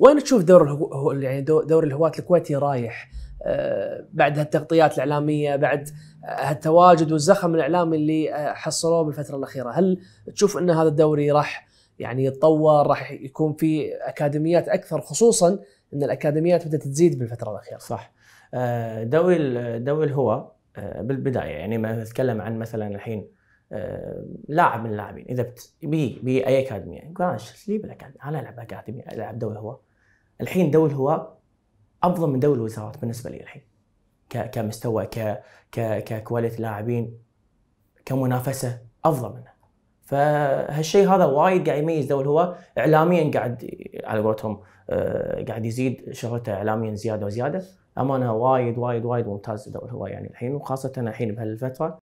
وين تشوف دور يعني دور الهواة الكويتي رايح آه، بعد هالتغطيات الاعلاميه بعد هالتواجد والزخم الاعلامي اللي آه، حصلوه بالفتره الاخيره، هل تشوف ان هذا الدوري راح يعني يتطور راح يكون في اكاديميات اكثر خصوصا ان الاكاديميات بدات تزيد بالفتره الاخيره. صح. آه، دوري دوري الهواة بالبدايه يعني ما نتكلم عن مثلا الحين لاعب من اللاعبين اذا بي بي اي اكاديميه يقول انا ايش لي بالاكاديميه؟ انا العب اكاديميه العب دوري هواء الحين دول الهواء افضل من دول الوزارات بالنسبه لي الحين كمستوى ك ك ككواليتي لاعبين كمنافسه افضل منه فهالشيء هذا وايد قاعد يميز دول هو اعلاميا قاعد على قولتهم آه، قاعد يزيد شهرته اعلاميا زياده وزياده امانه وايد وايد وايد ممتاز دول هو يعني الحين وخاصه الحين بهالفتره